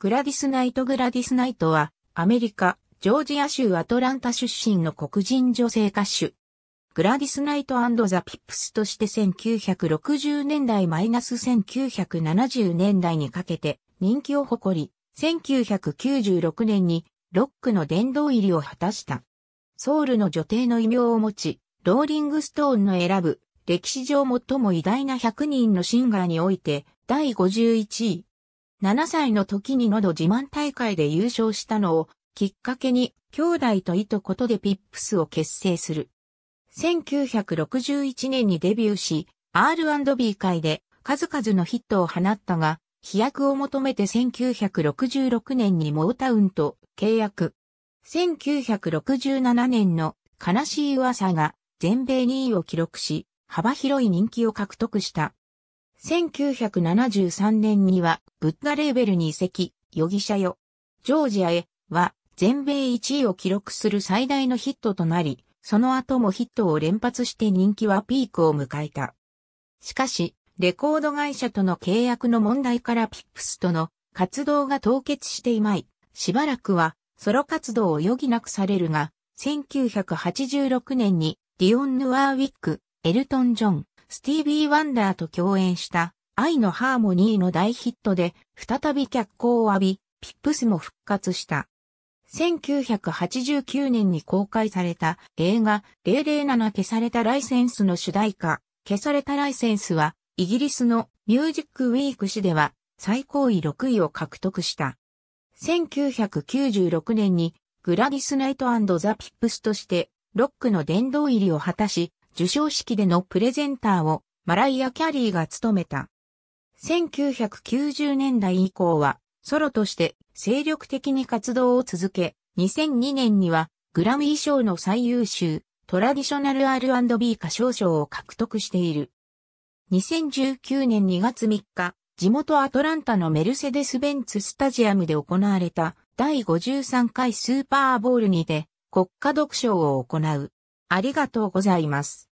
グラディス・ナイト・グラディス・ナイトは、アメリカ、ジョージア州アトランタ出身の黒人女性歌手。グラディス・ナイトザ・ピップスとして1960年代マイナス1970年代にかけて人気を誇り、1996年にロックの殿堂入りを果たした。ソウルの女帝の異名を持ち、ローリングストーンの選ぶ歴史上最も偉大な100人のシンガーにおいて第51位、7歳の時に喉自慢大会で優勝したのをきっかけに兄弟といとことでピップスを結成する。1961年にデビューし、R&B 界で数々のヒットを放ったが、飛躍を求めて1966年にモータウンと契約。1967年の悲しい噂が全米2位を記録し、幅広い人気を獲得した。1973年には、ブッダレーベルに移籍、ヨギシャヨ、ジョージアへは、全米1位を記録する最大のヒットとなり、その後もヒットを連発して人気はピークを迎えた。しかし、レコード会社との契約の問題からピップスとの活動が凍結していまい、しばらくはソロ活動を余儀なくされるが、1986年にディオン・ヌワーウィック、エルトン・ジョン、スティービー・ワンダーと共演した愛のハーモニーの大ヒットで再び脚光を浴び、ピップスも復活した。1989年に公開された映画007消されたライセンスの主題歌消されたライセンスはイギリスのミュージックウィーク誌では最高位6位を獲得した。1996年にグラディス・ナイトザ・ピップスとしてロックの殿堂入りを果たし授賞式でのプレゼンターをマライア・キャリーが務めた。1990年代以降はソロとして精力的に活動を続け、2002年にはグラミー賞の最優秀トラディショナル R&B 歌唱賞を獲得している。2019年2月3日、地元アトランタのメルセデス・ベンツスタジアムで行われた第53回スーパーボールにて国家読賞を行う。ありがとうございます。